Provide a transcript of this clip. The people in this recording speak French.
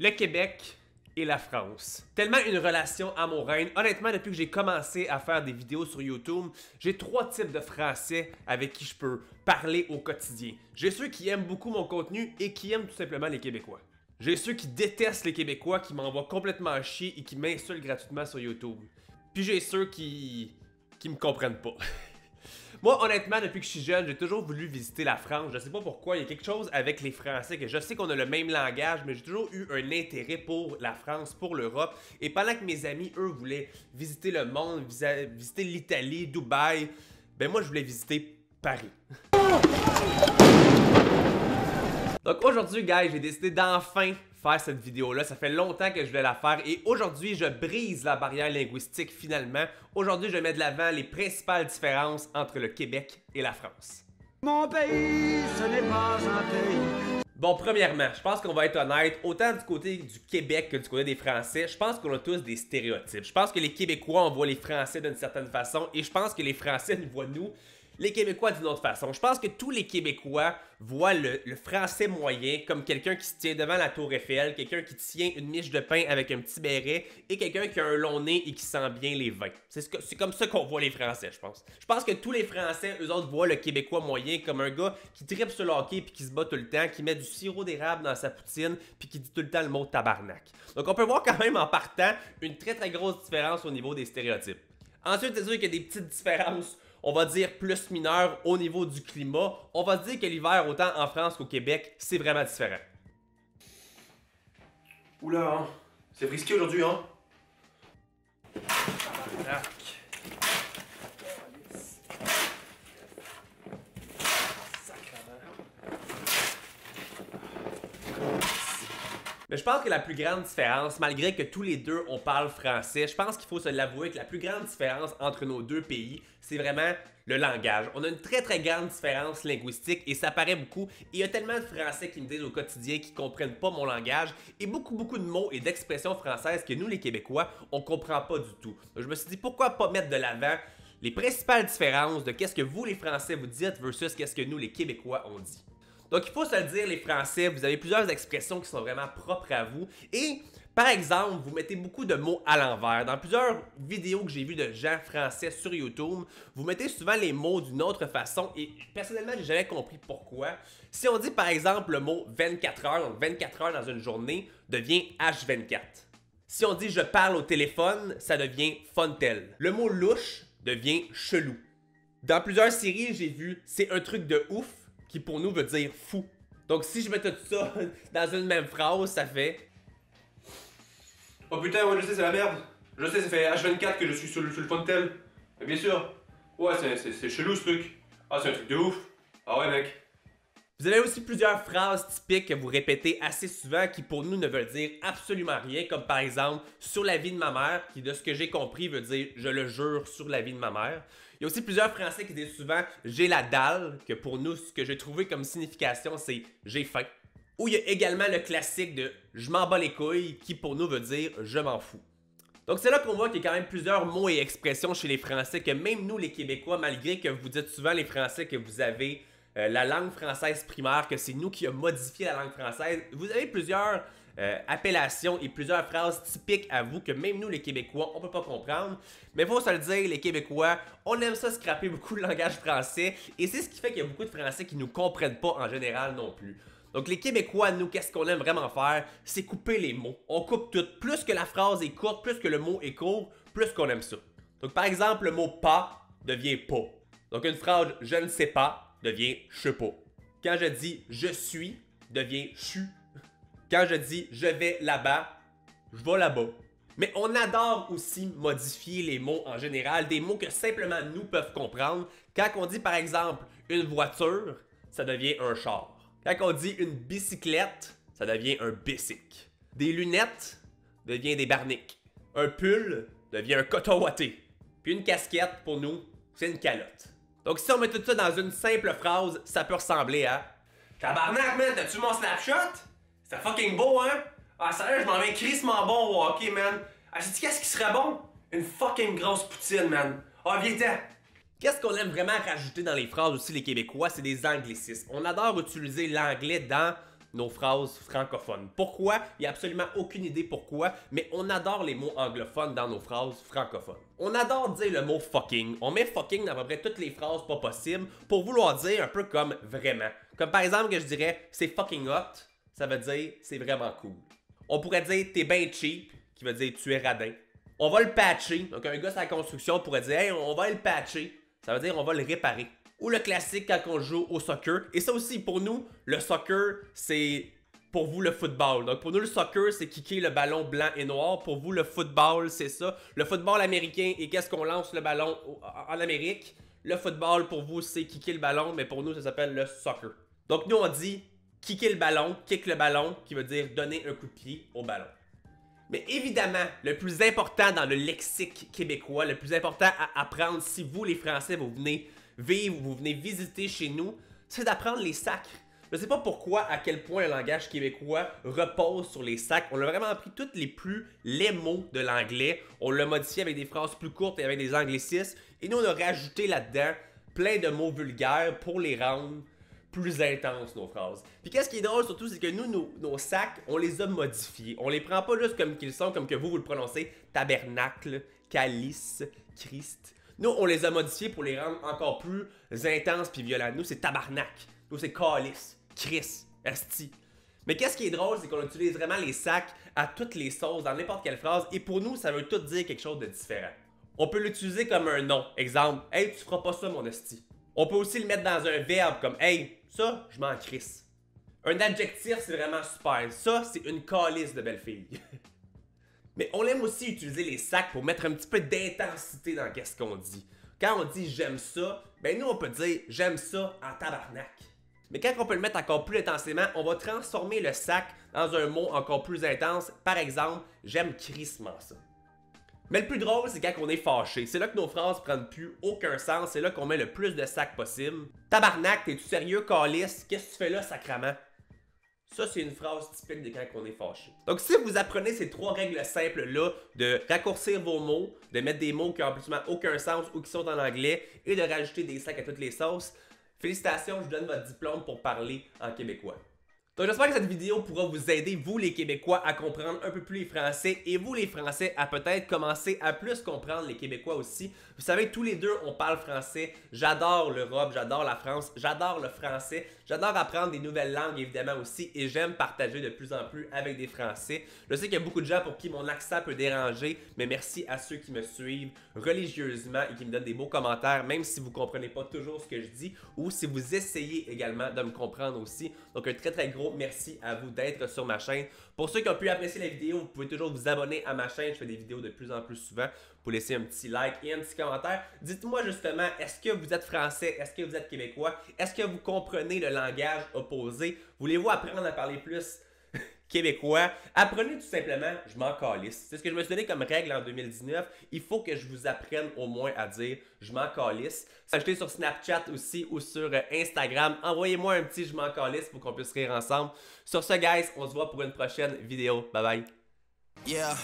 le Québec et la France. Tellement une relation à Honnêtement, depuis que j'ai commencé à faire des vidéos sur YouTube, j'ai trois types de Français avec qui je peux parler au quotidien. J'ai ceux qui aiment beaucoup mon contenu et qui aiment tout simplement les Québécois. J'ai ceux qui détestent les Québécois, qui m'envoient complètement à chier et qui m'insultent gratuitement sur YouTube. Puis j'ai ceux qui... qui me comprennent pas. Moi, honnêtement, depuis que je suis jeune, j'ai toujours voulu visiter la France. Je sais pas pourquoi, il y a quelque chose avec les Français que je sais qu'on a le même langage, mais j'ai toujours eu un intérêt pour la France, pour l'Europe. Et pendant que mes amis, eux, voulaient visiter le monde, visiter l'Italie, Dubaï, ben moi, je voulais visiter Paris. Donc aujourd'hui, guys, j'ai décidé d'enfin faire cette vidéo-là. Ça fait longtemps que je voulais la faire et aujourd'hui, je brise la barrière linguistique finalement. Aujourd'hui, je mets de l'avant les principales différences entre le Québec et la France. Mon pays, ce n'est pas un pays. Bon, premièrement, je pense qu'on va être honnête, autant du côté du Québec que du côté des Français, je pense qu'on a tous des stéréotypes. Je pense que les Québécois, on voit les Français d'une certaine façon et je pense que les Français nous voient nous les Québécois d'une autre façon. Je pense que tous les Québécois voient le, français moyen comme quelqu'un qui se tient devant la tour Eiffel, quelqu'un qui tient une miche de pain avec un petit béret et quelqu'un qui a un long nez et qui sent bien les vins. C'est comme ça qu'on voit les Français, je pense. Je pense que tous les Français, eux autres, voient le Québécois moyen comme un gars qui tripe sur le hockey puis qui se bat tout le temps, qui met du sirop d'érable dans sa poutine puis qui dit tout le temps le mot tabarnak. Donc on peut voir quand même en partant une très très grosse différence au niveau des stéréotypes. Ensuite, c'est sûr qu'il y a des petites différences on va dire plus mineur au niveau du climat. On va dire que l'hiver, autant en France qu'au Québec, c'est vraiment différent. Oula, hein. c'est risqué aujourd'hui, hein? Ah. Mais je pense que la plus grande différence, malgré que tous les deux on parle français, je pense qu'il faut se l'avouer que la plus grande différence entre nos deux pays, c'est vraiment le langage. On a une très très grande différence linguistique et ça paraît beaucoup. Il y a tellement de Français qui me disent au quotidien qu'ils comprennent pas mon langage et beaucoup beaucoup de mots et d'expressions françaises que nous les Québécois, on comprend pas du tout. je me suis dit pourquoi pas mettre de l'avant les principales différences de qu'est-ce que vous les Français vous dites versus qu'est-ce que nous les Québécois on dit. Donc, il faut se le dire, les Français, vous avez plusieurs expressions qui sont vraiment propres à vous. Et par exemple, vous mettez beaucoup de mots à l'envers. Dans plusieurs vidéos que j'ai vues de gens français sur YouTube, vous mettez souvent les mots d'une autre façon et personnellement, j'ai jamais compris pourquoi. Si on dit par exemple le mot 24 heures, donc 24 heures dans une journée devient H24. Si on dit je parle au téléphone, ça devient Fontel. Le mot louche devient chelou. Dans plusieurs séries, j'ai vu c'est un truc de ouf qui pour nous veut dire fou. Donc si je mettais tout ça dans une même phrase, ça fait... Oh putain, ouais, je sais, c'est la merde. Je sais, ça fait H24 que je suis sur le, sur le bien sûr. Ouais, c'est chelou ce truc. Ah, c'est un truc de ouf. Ah ouais, mec. Vous avez aussi plusieurs phrases typiques que vous répétez assez souvent qui pour nous ne veulent dire absolument rien, comme par exemple sur la vie de ma mère, qui de ce que j'ai compris veut dire je le jure sur la vie de ma mère. Il y a aussi plusieurs Français qui disent souvent j'ai la dalle, que pour nous ce que j'ai trouvé comme signification c'est j'ai faim. Ou il y a également le classique de je m'en bats les couilles, qui pour nous veut dire je m'en fous. Donc c'est là qu'on voit qu'il y a quand même plusieurs mots et expressions chez les Français que même nous les Québécois, malgré que vous dites souvent les Français que vous avez euh, la langue française primaire, que c'est nous qui a modifié la langue française. Vous avez plusieurs euh, appellations et plusieurs phrases typiques à vous que même nous, les Québécois, on peut pas comprendre. Mais faut se le dire, les Québécois, on aime ça scraper beaucoup le langage français et c'est ce qui fait qu'il y a beaucoup de Français qui nous comprennent pas en général non plus. Donc les Québécois, nous, qu'est-ce qu'on aime vraiment faire? C'est couper les mots. On coupe tout. Plus que la phrase est courte, plus que le mot est court, plus qu'on aime ça. Donc par exemple, le mot pas devient pas. Donc une phrase je ne sais pas devient je sais pas. Quand je dis je suis, devient chu. Quand je dis je vais là-bas, je vais là-bas. Mais on adore aussi modifier les mots en général, des mots que simplement nous peuvent comprendre. Quand on dit par exemple une voiture, ça devient un char. Quand on dit une bicyclette, ça devient un bicycle. Des lunettes devient des barniques. Un pull devient un coton Puis une casquette, pour nous, c'est une calotte. Donc si on met tout ça dans une simple phrase, ça peut ressembler à Tabarnak, man, t'as-tu mon snapshot? C'est fucking beau, hein? Ah, sérieux, je m'en vais crissement bon au hockey, man. Ah, j'ai dit, qu'est-ce qui serait bon? Une fucking grosse poutine, man. Ah, viens-t'en! Qu'est-ce qu'on aime vraiment rajouter dans les phrases aussi, les Québécois? C'est des anglicismes. On adore utiliser l'anglais dans nos phrases francophones. Pourquoi Il n'y a absolument aucune idée pourquoi, mais on adore les mots anglophones dans nos phrases francophones. On adore dire le mot fucking. On met fucking dans à peu près toutes les phrases pas possibles pour vouloir dire un peu comme vraiment. Comme par exemple que je dirais c'est fucking hot, ça veut dire c'est vraiment cool. On pourrait dire t'es ben cheap, qui veut dire tu es radin. On va le patcher. Donc un gars sur la construction pourrait dire hey, on va le patcher. Ça veut dire on va le réparer ou le classique quand on joue au soccer. Et ça aussi, pour nous, le soccer, c'est pour vous le football. Donc pour nous le soccer c'est kicker le ballon blanc et noir. Pour vous le football c'est ça. Le football américain et qu'est-ce qu'on lance le ballon en Amérique. Le football pour vous c'est kicker le ballon mais pour nous ça s'appelle le soccer. Donc nous on dit kicker le ballon, kick le ballon qui veut dire donner un coup de pied au ballon. Mais évidemment, le plus important dans le lexique québécois, le plus important à apprendre si vous les Français vous venez vivre, vous venez visiter chez nous, c'est d'apprendre les sacres. Je ne sais pas pourquoi, à quel point le langage québécois repose sur les sacs. On a vraiment appris toutes les plus les mots de l'anglais. On l'a modifié avec des phrases plus courtes et avec des anglicismes. Et nous, on a rajouté là-dedans plein de mots vulgaires pour les rendre plus intenses, nos phrases. Puis qu'est-ce qui est drôle surtout, c'est que nous, nos, sacs, on les a modifiés. On les prend pas juste comme qu'ils sont, comme que vous, vous le prononcez. Tabernacle, calice, Christ. Nous, on les a modifiés pour les rendre encore plus intenses puis violentes. Nous, c'est tabarnak. Nous, c'est calice, Chris, asti. Mais qu'est-ce qui est drôle, c'est qu'on utilise vraiment les sacs à toutes les sauces, dans n'importe quelle phrase, et pour nous, ça veut tout dire quelque chose de différent. On peut l'utiliser comme un nom. Exemple, hey, tu feras pas ça, mon esti. On peut aussi le mettre dans un verbe comme hey, ça, je m'en crisse. Un adjectif, c'est vraiment super. Ça, c'est une calice de belle fille. Mais on aime aussi utiliser les sacs pour mettre un petit peu d'intensité dans qu'est-ce qu'on dit. Quand on dit j'aime ça, ben nous on peut dire j'aime ça en tabarnak. Mais quand on peut le mettre encore plus intensément, on va transformer le sac dans un mot encore plus intense. Par exemple, j'aime crissement ça. Mais le plus drôle, c'est quand on est fâché. C'est là que nos phrases prennent plus aucun sens. C'est là qu'on met le plus de sacs possible. Tabarnak, t'es-tu sérieux, calice? Qu'est-ce que tu fais là, sacrament? Ça, c'est une phrase typique des quand qu'on est fâché. Donc, si vous apprenez ces trois règles simples-là, de raccourcir vos mots, de mettre des mots qui n'ont absolument aucun sens ou qui sont en anglais, et de rajouter des sacs à toutes les sauces, félicitations, je vous donne votre diplôme pour parler en québécois. Donc j'espère que cette vidéo pourra vous aider, vous les Québécois, à comprendre un peu plus les Français et vous les Français à peut-être commencer à plus comprendre les Québécois aussi. Vous savez, tous les deux, on parle français. J'adore l'Europe, j'adore la France, j'adore le français. J'adore apprendre des nouvelles langues, évidemment, aussi, et j'aime partager de plus en plus avec des Français. Je sais qu'il y a beaucoup de gens pour qui mon accent peut déranger, mais merci à ceux qui me suivent religieusement et qui me donnent des beaux commentaires, même si vous ne comprenez pas toujours ce que je dis, ou si vous essayez également de me comprendre aussi. Donc un très très gros merci à vous d'être sur ma chaîne. Pour ceux qui ont pu apprécier la vidéo, vous pouvez toujours vous abonner à ma chaîne. Je fais des vidéos de plus en plus souvent. Pour laisser un petit like et un petit commentaire. Dites-moi justement, est-ce que vous êtes français? Est-ce que vous êtes québécois? Est-ce que vous comprenez le langage opposé? Voulez-vous apprendre à parler plus québécois, apprenez tout simplement, je m'en calisse. C'est ce que je me suis donné comme règle en 2019. Il faut que je vous apprenne au moins à dire, je m'en calisse. s'acheter sur Snapchat aussi ou sur euh, Instagram. Envoyez-moi un petit je m'en calisse pour qu'on puisse rire ensemble. Sur ce, guys, on se voit pour une prochaine vidéo. Bye bye. Yeah.